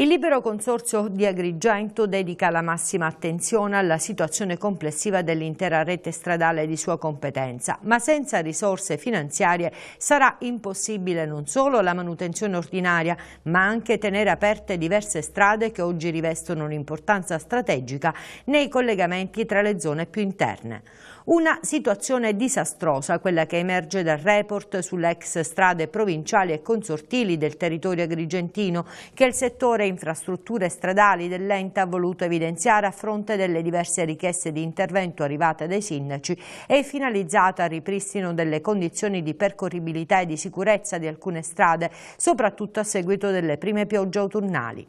Il libero consorzio di Agrigento dedica la massima attenzione alla situazione complessiva dell'intera rete stradale di sua competenza, ma senza risorse finanziarie sarà impossibile non solo la manutenzione ordinaria, ma anche tenere aperte diverse strade che oggi rivestono un'importanza strategica nei collegamenti tra le zone più interne. Una situazione disastrosa, quella che emerge dal report sulle ex strade provinciali e consortili del territorio agrigentino, che il settore infrastrutture stradali dell'ente ha voluto evidenziare a fronte delle diverse richieste di intervento arrivate dai sindaci è finalizzata al ripristino delle condizioni di percorribilità e di sicurezza di alcune strade, soprattutto a seguito delle prime piogge autunnali.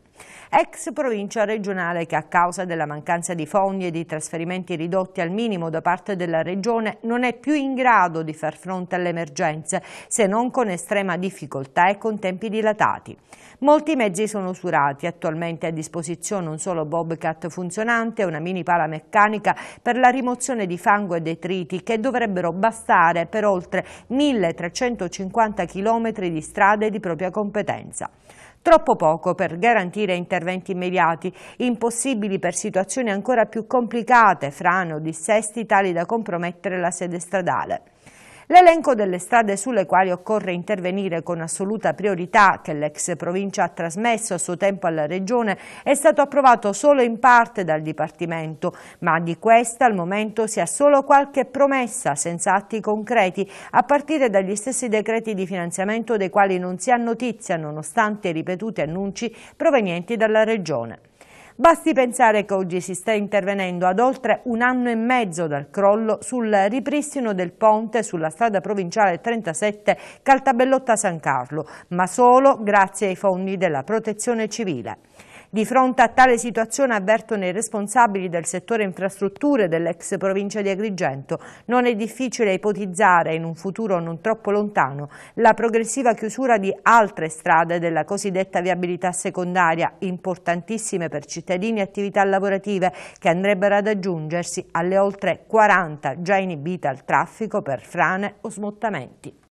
Ex provincia regionale che a causa della mancanza di fondi e di trasferimenti ridotti al minimo da parte della regione non è più in grado di far fronte alle emergenze se non con estrema difficoltà e con tempi dilatati. Molti mezzi sono usurati recuperati. Attualmente è a disposizione un solo Bobcat funzionante e una mini pala meccanica per la rimozione di fango e detriti che dovrebbero bastare per oltre 1350 km di strade di propria competenza. Troppo poco per garantire interventi immediati, impossibili per situazioni ancora più complicate, frane o dissesti tali da compromettere la sede stradale. L'elenco delle strade sulle quali occorre intervenire con assoluta priorità che l'ex provincia ha trasmesso a suo tempo alla Regione è stato approvato solo in parte dal Dipartimento, ma di questa al momento si ha solo qualche promessa senza atti concreti, a partire dagli stessi decreti di finanziamento dei quali non si ha notizia nonostante i ripetuti annunci provenienti dalla Regione. Basti pensare che oggi si sta intervenendo ad oltre un anno e mezzo dal crollo sul ripristino del ponte sulla strada provinciale 37 Caltabellotta San Carlo, ma solo grazie ai fondi della protezione civile. Di fronte a tale situazione avvertono i responsabili del settore infrastrutture dell'ex provincia di Agrigento. Non è difficile ipotizzare in un futuro non troppo lontano la progressiva chiusura di altre strade della cosiddetta viabilità secondaria, importantissime per cittadini e attività lavorative che andrebbero ad aggiungersi alle oltre 40 già inibite al traffico per frane o smottamenti.